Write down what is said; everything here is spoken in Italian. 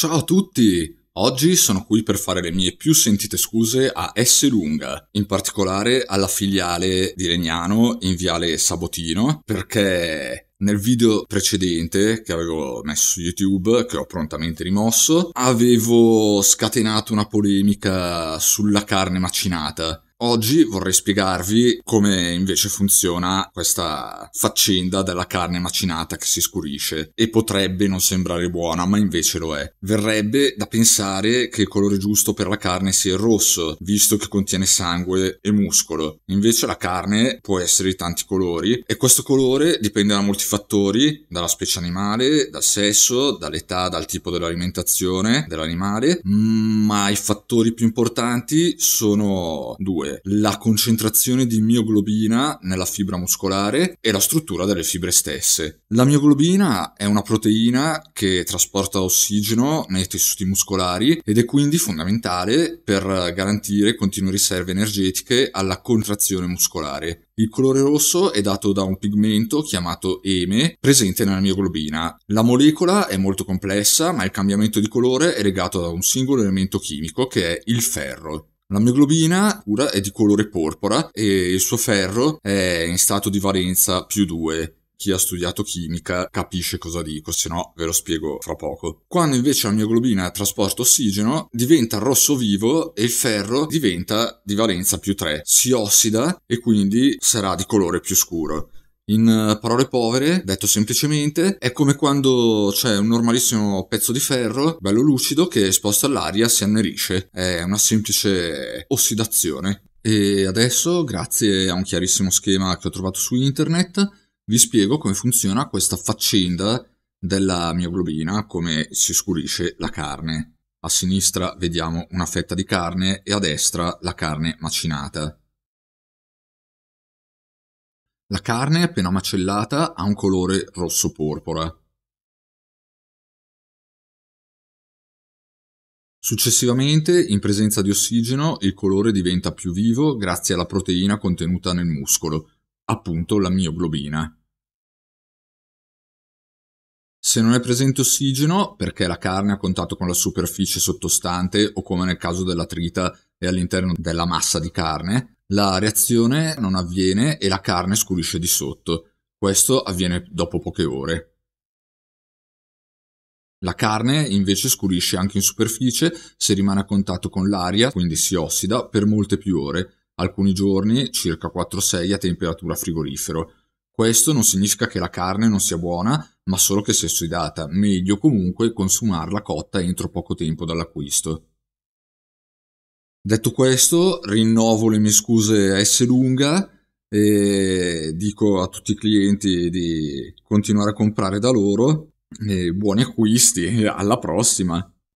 Ciao a tutti! Oggi sono qui per fare le mie più sentite scuse a S Lunga, in particolare alla filiale di Legnano in Viale Sabotino, perché nel video precedente che avevo messo su YouTube, che ho prontamente rimosso, avevo scatenato una polemica sulla carne macinata Oggi vorrei spiegarvi come invece funziona questa faccenda della carne macinata che si scurisce e potrebbe non sembrare buona, ma invece lo è. Verrebbe da pensare che il colore giusto per la carne sia il rosso, visto che contiene sangue e muscolo. Invece la carne può essere di tanti colori e questo colore dipende da molti fattori, dalla specie animale, dal sesso, dall'età, dal tipo dell'alimentazione dell'animale, mm, ma i fattori più importanti sono due regole la concentrazione di mioglobina nella fibra muscolare e la struttura delle fibre stesse. La mioglobina è una proteina che trasporta ossigeno nei tessuti muscolari ed è quindi fondamentale per garantire continue riserve energetiche alla contrazione muscolare. Il colore rosso è dato da un pigmento chiamato eme presente nella mioglobina. La molecola è molto complessa, ma il cambiamento di colore è legato da un singolo elemento chimico che è il ferro. La mioglobina pura è di colore porpora e il suo ferro è in stato di valenza più 2, chi ha studiato chimica capisce cosa dico, se no ve lo spiego fra poco. Quando invece la mioglobina trasporta ossigeno, diventa rosso vivo e il ferro diventa di valenza più 3, si ossida e quindi sarà di colore più scuro. In eh, parole povere, detto semplicemente, è come quando c'è un normalissimo pezzo di ferro, bello lucido, che esposto all'aria si annerisce. È una semplice ossidazione. E adesso, grazie a un chiarissimo schema che ho trovato su internet, vi spiego come funziona questa faccenda della mioglobina, come si scurisce la carne. A sinistra vediamo una fetta di carne e a destra la carne macinata. La carne appena macellata ha un colore rosso-porpora. Successivamente, in presenza di ossigeno, il colore diventa più vivo grazie alla proteina contenuta nel muscolo, appunto la mioglobina. Se non è presente ossigeno, perché la carne ha contatto con la superficie sottostante o come nel caso della trita è all'interno della massa di carne, la reazione non avviene e la carne scurisce di sotto. Questo avviene dopo poche ore. La carne invece scurisce anche in superficie se rimane a contatto con l'aria, quindi si ossida, per molte più ore, alcuni giorni, circa 4-6 a temperatura frigorifero. Questo non significa che la carne non sia buona, ma solo che sia ossidata, meglio comunque consumarla cotta entro poco tempo dall'acquisto. Detto questo, rinnovo le mie scuse a S lunga e dico a tutti i clienti di continuare a comprare da loro. buoni acquisti, alla prossima!